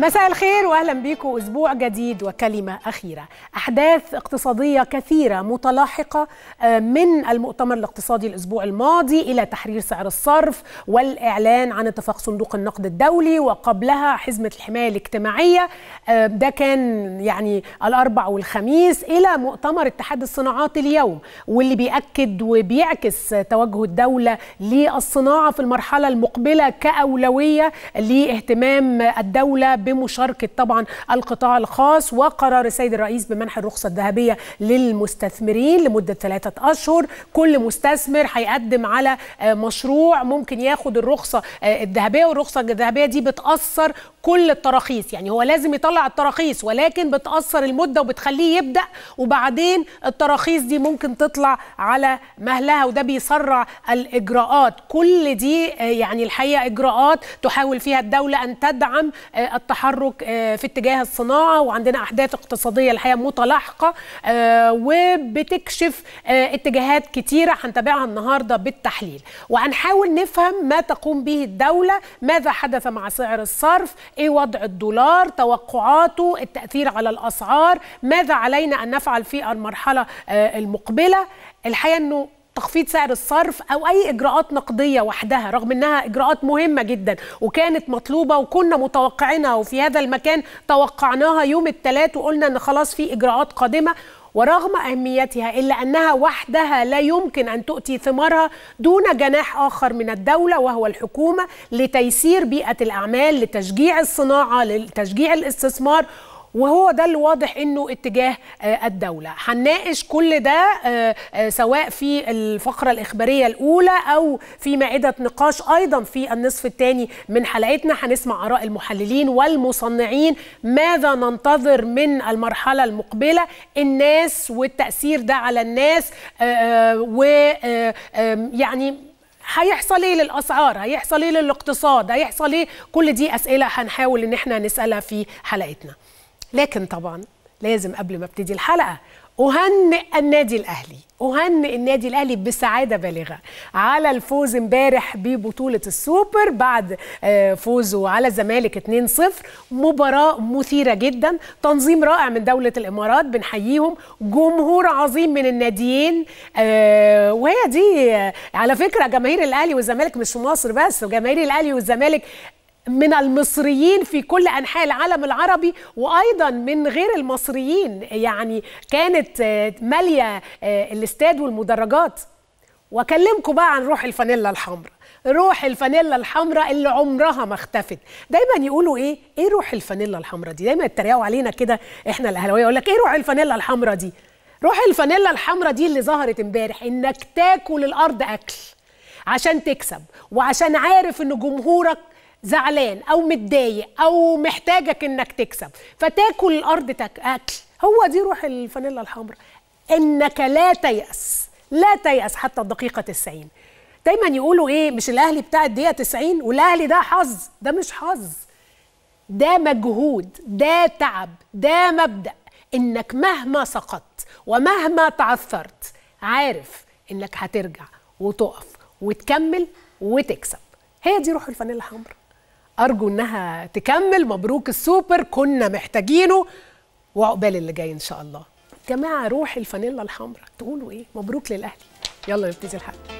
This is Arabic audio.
مساء الخير واهلا بيكم اسبوع جديد وكلمه اخيره احداث اقتصاديه كثيره متلاحقه آه، من المؤتمر الاقتصادي الاسبوع الماضي الى تحرير سعر الصرف والاعلان عن اتفاق صندوق النقد الدولي وقبلها حزمه الحمايه الاجتماعيه آه، ده كان يعني الاربع والخميس الى مؤتمر اتحاد الصناعات اليوم واللي بياكد وبيعكس توجه الدوله للصناعه في المرحله المقبله كاولويه لاهتمام الدوله بمشاركه طبعا القطاع الخاص وقرار السيد الرئيس بمنح الرخصه الذهبيه للمستثمرين لمده ثلاثه اشهر كل مستثمر هيقدم على آه، مشروع ممكن ياخد الرخصه آه، الذهبيه والرخصه الذهبيه دي بتاثر كل التراخيص يعني هو لازم يطلع التراخيص ولكن بتاثر المده وبتخليه يبدا وبعدين التراخيص دي ممكن تطلع على مهلها وده بيسرع الاجراءات كل دي آه، يعني الحقيقه اجراءات تحاول فيها الدوله ان تدعم التحقيق تحرك آه، في اتجاه الصناعه وعندنا احداث اقتصاديه الحقيقه متلاحقه آه، وبتكشف آه، اتجاهات كتيره هنتابعها النهارده بالتحليل وهنحاول نفهم ما تقوم به الدوله ماذا حدث مع سعر الصرف ايه وضع الدولار توقعاته التاثير على الاسعار ماذا علينا ان نفعل في المرحله المقبله الحقيقه انه تخفيض سعر الصرف او اي اجراءات نقديه وحدها رغم انها اجراءات مهمه جدا وكانت مطلوبه وكنا متوقعينها وفي هذا المكان توقعناها يوم الثلاث وقلنا ان خلاص في اجراءات قادمه ورغم أهميتها إلا أنها وحدها لا يمكن أن تؤتي ثمارها دون جناح آخر من الدولة وهو الحكومة لتيسير بيئة الأعمال لتشجيع الصناعة لتشجيع الاستثمار وهو ده اللي واضح انه اتجاه آه، الدوله هنناقش كل ده آه، آه، سواء في الفقره الاخباريه الاولى او في مائده نقاش ايضا في النصف الثاني من حلقتنا هنسمع اراء المحللين والمصنعين ماذا ننتظر من المرحله المقبله الناس والتاثير ده على الناس ويعني هيحصل ايه للاسعار هيحصل ايه للاقتصاد هيحصل ايه كل دي اسئله هنحاول ان احنا نسالها في حلقتنا لكن طبعا لازم قبل ما ابتدي الحلقه أهنئ النادي الأهلي أهنئ النادي الأهلي بسعادة بالغة على الفوز امبارح ببطولة السوبر بعد آه، فوزه على الزمالك 2-0 مباراة مثيرة جدا تنظيم رائع من دولة الإمارات بنحييهم جمهور عظيم من الناديين آه، وهي دي على فكرة جماهير الأهلي والزمالك مش في مصر بس جماهير الأهلي والزمالك من المصريين في كل انحاء العالم العربي وايضا من غير المصريين يعني كانت آه، ماليه آه، الاستاد والمدرجات واكلمكم بقى عن روح الفانيلا الحمراء روح الفانيلا الحمراء اللي عمرها ما اختفت دايما يقولوا ايه ايه روح الفانيلا الحمراء دي دايما يتريقوا علينا كده احنا الاهلاويه يقول لك ايه روح الفانيلا الحمراء دي روح الفانيلا الحمراء دي اللي ظهرت امبارح انك تاكل الارض اكل عشان تكسب وعشان عارف ان جمهورك زعلان او متضايق او محتاجك انك تكسب فتاكل الارض اكل آه، هو دي روح الفانيلا الحمراء انك لا تيأس لا تيأس حتى الدقيقة 90 دايما يقولوا ايه مش الاهلي بتاع الدقيقة 90 والاهلي ده حظ ده مش حظ ده مجهود ده تعب ده مبدأ انك مهما سقطت ومهما تعثرت عارف انك هترجع وتقف وتكمل وتكسب هي دي روح الفانيلا الحمراء أرجو إنها تكمل مبروك السوبر كنا محتاجينه وعقبال اللي جاي إن شاء الله جماعة روح الفانيلا الحمراء تقولوا إيه مبروك للأهلي يلا نبتدي الحلقة